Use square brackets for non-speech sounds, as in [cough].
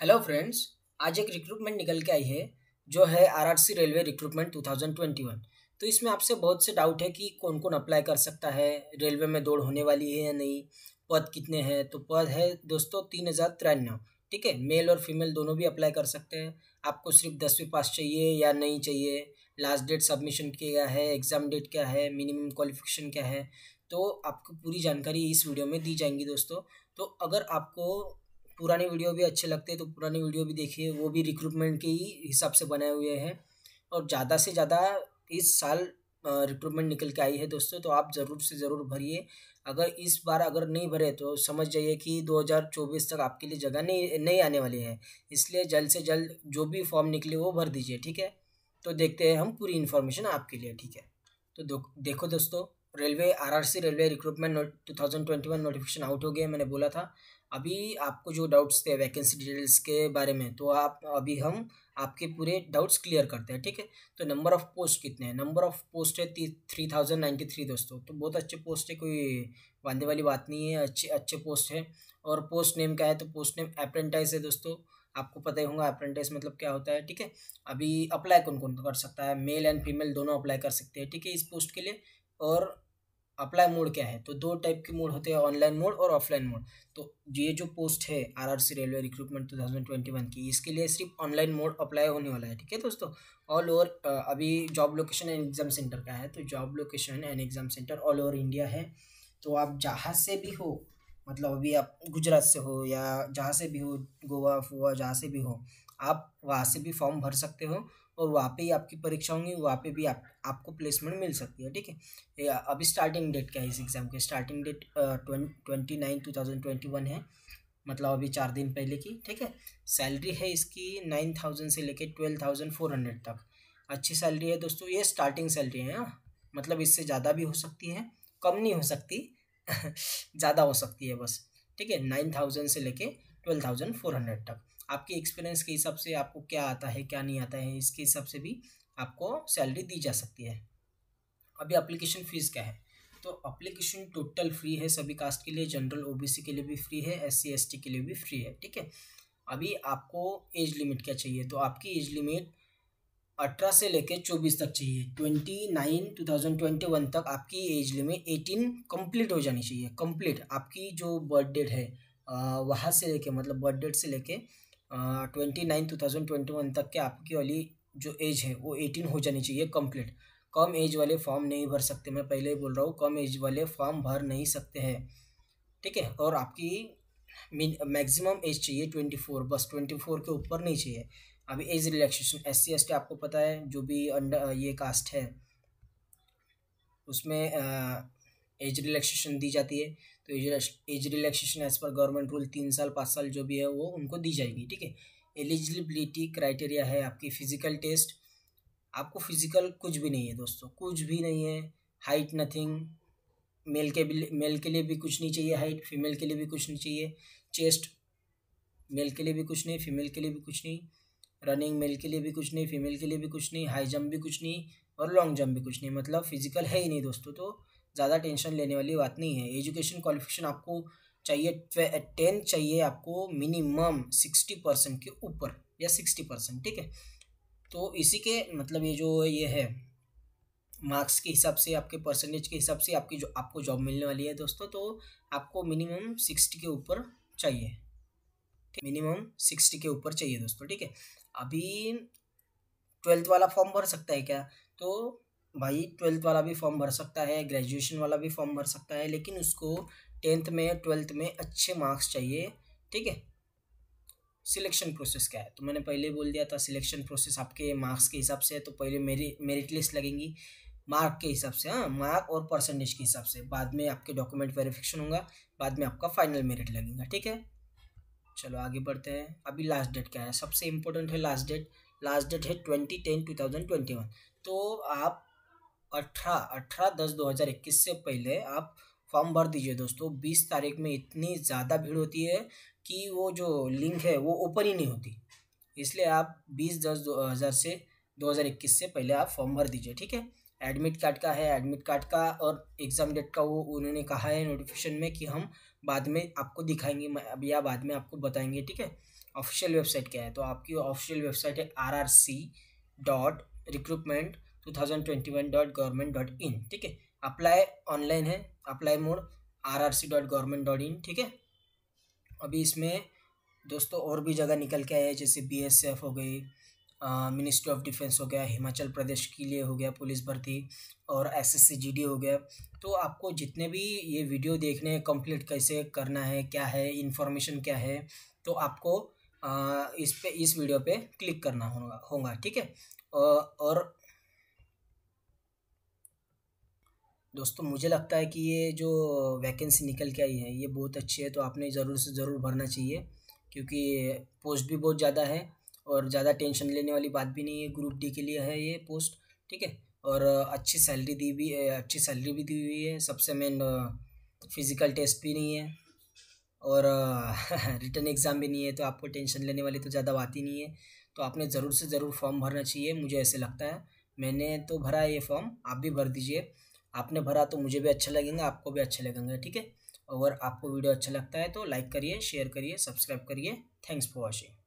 Hello friends आज एक recruitment निकल के आई है जो है आरआरसी रेलवे रिक्रूटमेंट 2021 तो इसमें आपसे बहुत से डाउट है कि कौन कौन अप्लाई कर सकता है रेलवे में दौड़ होने वाली है या नहीं पद कितने हैं तो पद है दोस्तों तीन हज़ार तिरानवे ठीक है मेल और फीमेल दोनों भी अप्लाई कर सकते हैं आपको सिर्फ दसवीं पास चाहिए या नहीं चाहिए लास्ट डेट सबमिशन क्या है एग्ज़ाम डेट क्या है मिनिमम क्वालिफिकेशन क्या है तो आपको पूरी जानकारी इस वीडियो में दी जाएंगी दोस्तों तो अगर आपको पुरानी वीडियो भी अच्छे लगते हैं तो पुरानी वीडियो भी देखिए वो भी रिक्रूटमेंट के ही हिसाब से बनाए हुए हैं और ज़्यादा से ज़्यादा इस साल रिक्रूटमेंट निकल के आई है दोस्तों तो आप ज़रूर से ज़रूर भरिए अगर इस बार अगर नहीं भरे तो समझ जाइए कि 2024 तक आपके लिए जगह नहीं नहीं आने वाली है इसलिए जल्द से जल्द जो भी फॉर्म निकले वो भर दीजिए ठीक है तो देखते हैं हम पूरी इन्फॉर्मेशन आपके लिए ठीक है तो देखो दोस्तों railway RRC railway recruitment two thousand twenty one notification out हो गया मैंने बोला था अभी आपको जो डाउट्स थे वैकेंसी डिटेल्स के बारे में तो आप अभी हम आपके पूरे डाउट्स क्लियर करते हैं ठीक है तो नंबर ऑफ़ पोस्ट कितने हैं नंबर ऑफ़ पोस्ट है थ्री थाउजेंड नाइन्टी थ्री दोस्तों तो बहुत अच्छे पोस्ट है कोई वादे वाली बात नहीं है अच्छे अच्छे पोस्ट है और पोस्ट नेम क्या है तो पोस्ट नेम अप्रेंटाइज है दोस्तों आपको पता ही होगा अप्रेंटाइज मतलब क्या होता है ठीक है अभी अप्लाई कौन कौन कर सकता है मेल एंड फीमेल दोनों अप्लाई कर सकते हैं ठीक है इस पोस्ट के लिए और अप्लाई मोड क्या है तो दो टाइप के मोड होते हैं ऑनलाइन मोड और ऑफलाइन मोड तो ये जो पोस्ट है आरआरसी रेलवे रिक्रूटमेंट 2021 की इसके लिए सिर्फ ऑनलाइन मोड अप्लाई होने वाला है ठीक है दोस्तों ऑल ओवर अभी job location and exam centre का है तो job location and exam centre all over India है तो आप जहाँ से भी हो मतलब अभी आप गुजरात से हो या जहाँ से भी हो गोवा फोवा जहाँ से भी हो आप वहाँ से भी फॉर्म भर सकते हो और वहाँ पे ही आपकी परीक्षा होंगी वहाँ पे भी आप आपको प्लेसमेंट मिल सकती है ठीक है अभी स्टार्टिंग डेट क्या है इस एग्ज़ाम की starting date twenty nine two thousand twenty one है मतलब अभी चार दिन पहले की ठीक है सैलरी है इसकी नाइन थाउजेंड से लेके ट्वेल्व थाउजेंड फोर हंड्रेड तक अच्छी सैलरी है दोस्तों ये स्टार्टिंग सैलरी है हाँ। मतलब इससे ज़्यादा भी हो सकती है कम नहीं हो सकती [laughs] ज़्यादा हो सकती है बस ठीक है नाइन थाउजेंड से लेके ट्वेल्व थाउजेंड फोर हंड्रेड तक आपके एक्सपीरियंस के हिसाब से आपको क्या आता है क्या नहीं आता है इसके हिसाब से भी आपको सैलरी दी जा सकती है अभी अप्लीकेशन फ़ीस क्या है तो अप्लीकेशन टोटल फ्री है सभी कास्ट के लिए जनरल ओ के लिए भी फ्री है एस सी के लिए भी फ्री है ठीक है अभी आपको एज लिमिट क्या चाहिए तो आपकी एज लिमिट अठारह से लेकर चौबीस तक चाहिए twenty nine two thousand twenty one तक आपकी एज लिमिट एटीन कंप्लीट हो जानी चाहिए कंप्लीट आपकी जो बर्थ डेट है वहाँ से लेके मतलब बर्थ डेट से लेके twenty nine two thousand twenty one तक के आपकी वाली जो एज है वो एटीन हो जानी चाहिए कंप्लीट कम एज वाले फॉर्म नहीं भर सकते मैं पहले ही बोल रहा हूँ कम एज वाले फॉर्म भर नहीं सकते हैं ठीक है और आपकी मैक्सिमम एज चाहिए ट्वेंटी फोर बस ट्वेंटी फोर के ऊपर नहीं चाहिए अभी एज रिलैक्सेशन एस सी आपको पता है जो भी अंडर ये कास्ट है उसमें एज रिलैक्सेशन दी जाती है तो एज रिलैक्सेशन एज पर गवर्नमेंट रूल तीन साल पाँच साल जो भी है वो उनको दी जाएगी ठीक है एलिजिबिलिटी क्राइटेरिया है आपकी फ़िज़िकल टेस्ट आपको फिज़िकल कुछ भी नहीं है दोस्तों कुछ भी नहीं है हाइट नथिंग मेल के भी मेल के लिए भी कुछ नहीं चाहिए हाइट फीमेल के लिए भी कुछ नहीं चाहिए चेस्ट मेल के लिए भी कुछ नहीं फीमेल के लिए भी कुछ नहीं रनिंग मेल के लिए भी कुछ नहीं फीमेल के लिए भी कुछ नहीं हाई जंप भी कुछ नहीं और लॉन्ग जंप भी कुछ नहीं मतलब फिजिकल है ही नहीं दोस्तों तो ज़्यादा टेंशन लेने वाली बात नहीं है एजुकेशन क्वालिफिकेशन आपको चाहिए टेन चाहिए आपको मिनिमम सिक्सटी परसेंट के ऊपर या सिक्सटी परसेंट ठीक है तो इसी के मतलब ये जो ये है मार्क्स के हिसाब से आपके परसेंटेज के हिसाब से आपकी जो आपको जॉब मिलने वाली है दोस्तों तो आपको मिनिमम सिक्सटी के ऊपर चाहिए मिनिमम सिक्सटी के ऊपर चाहिए दोस्तों ठीक है अभी ट्वेल्थ वाला फॉर्म भर सकता है क्या तो भाई ट्वेल्थ वाला भी फॉर्म भर सकता है ग्रेजुएशन वाला भी फॉर्म भर सकता है लेकिन उसको टेंथ में ट्वेल्थ में अच्छे मार्क्स चाहिए ठीक है सिलेक्शन प्रोसेस क्या है तो मैंने पहले बोल दिया था सिलेक्शन प्रोसेस आपके मार्क्स के हिसाब से है तो पहले मेरी मेरिट लिस्ट लगेंगी मार्क के हिसाब से हाँ मार्क और परसेंटेज के हिसाब से बाद में आपके डॉक्यूमेंट वेरिफिकेशन होगा बाद में आपका फाइनल मेरिट लगेगा ठीक है चलो आगे बढ़ते हैं अभी लास्ट डेट क्या है सबसे इम्पोर्टेंट है लास्ट डेट लास्ट डेट है twenty ten two thousand twenty one तो आप अठारह अठारह दस दो हज़ार इक्कीस से पहले आप फॉर्म भर दीजिए दोस्तों बीस तारीख में इतनी ज़्यादा भीड़ होती है कि वो जो लिंक है वो ओपन ही नहीं होती इसलिए आप बीस दस दो हज़ार से दो हज़ार इक्कीस से पहले आप फॉर्म भर दीजिए ठीक है एडमिट कार्ड का है एडमिट कार्ड का और एग्ज़ाम डेट का वो उन्होंने कहा है नोटिफिकेशन में कि हम बाद में आपको दिखाएंगे या बाद में आपको बताएंगे ठीक है ऑफिशियल वेबसाइट क्या है तो आपकी ऑफिशियल वेबसाइट है R R C dot recruitment two thousand twenty one dot government dot in ठीक है अप्लाई ऑनलाइन है apply mode R R C dot government dot in ठीक है अभी इसमें दोस्तों और भी जगह निकल के आए जैसे बी एस एफ हो गई मिनिस्ट्री ऑफ डिफेंस हो गया हिमाचल प्रदेश के लिए हो गया पुलिस भर्ती और जी डी हो गया तो आपको जितने भी ये वीडियो देखने हैं कंप्लीट कैसे करना है क्या है इन्फॉर्मेशन क्या है तो आपको आ, इस पे इस वीडियो पे क्लिक करना होगा होगा ठीक है और दोस्तों मुझे लगता है कि ये जो वैकेंसी निकल के आई है ये बहुत अच्छी है तो आपने ज़रूर से ज़रूर भरना चाहिए क्योंकि पोस्ट भी बहुत ज़्यादा है और ज़्यादा टेंशन लेने वाली बात भी नहीं है ग्रुप डी के लिए है ये पोस्ट ठीक है और अच्छी सैलरी दी भी अच्छी सैलरी भी दी हुई है सबसे मेन फिज़िकल टेस्ट भी नहीं है और रिटर्न एग्ज़ाम [laughs] भी नहीं है तो आपको टेंशन लेने वाली तो ज़्यादा बात ही नहीं है तो आपने ज़रूर से ज़रूर फॉर्म भरना चाहिए मुझे ऐसे लगता है मैंने तो भरा है ये फॉर्म आप भी भर दीजिए आपने भरा तो मुझे भी अच्छा लगेगा आपको भी अच्छा लगेंगे ठीक है और आपको वीडियो अच्छा लगता है तो लाइक करिए शेयर करिए सब्सक्राइब करिए थैंक्स फॉर वॉचिंग